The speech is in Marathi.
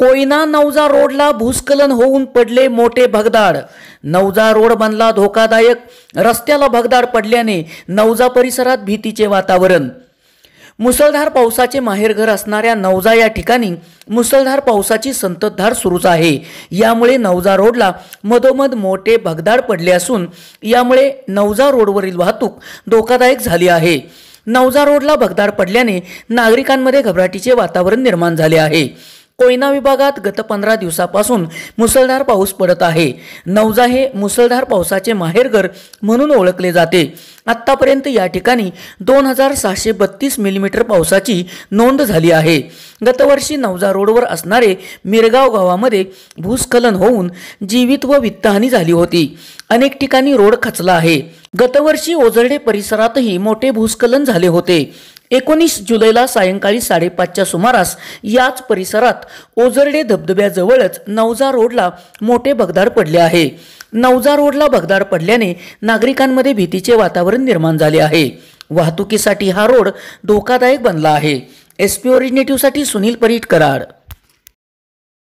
कोयना नवजा रोडला भूस्खलन होऊन पडले मोठे भगदाड नवजा रोड बनला धोकादायक रस्त्याला भगदाड पडल्याने नवजा परिसरात भीतीचे वातावरण मुसळधार पावसाचे माहेरघर असणाऱ्या नवजा या ठिकाणी मुसळधार पावसाची संततधार सुरूच आहे यामुळे नवजा रोडला मधोमध मोठे भगदाड पडले असून यामुळे नवजा रोडवरील वाहतूक धोकादायक झाली आहे नवजा रोडला भगदाड पडल्याने नागरिकांमध्ये घबराटीचे वातावरण निर्माण झाले आहे कोयना विभागात गत पंधरा दिवसापासून मुसळधार पाऊस पडत आहे नवजा हे मुसळधार पावसाचे माहेरघर म्हणून ओळखले जाते आत्तापर्यंत या ठिकाणी दोन हजार सहाशे बत्तीस मिलीमीटर पावसाची नोंद झाली आहे गतवर्षी नवजा रोडवर असणारे मिरगाव गावामध्ये भूस्खलन होऊन जीवित व वित्तहानी झाली होती अनेक ठिकाणी रोड खचला आहे गतवर्षी ओझरडे परिसरातही मोठे भूस्खलन झाले होते एकोणीस जुलैला सायंकाळी साडेपाचच्या सुमारास याच परिसरात ओझरडे धबधब्याजवळच नवजा रोडला मोठे भगदार पडले आहे नवजा रोडला भगदार पडल्याने नागरिकांमध्ये भीतीचे वातावरण निर्माण झाले आहे वाहतुकीसाठी हा रोड धोकादायक बनला आहे एस पी ओरिजिनेटिव्हसाठी सुनील परीट कराड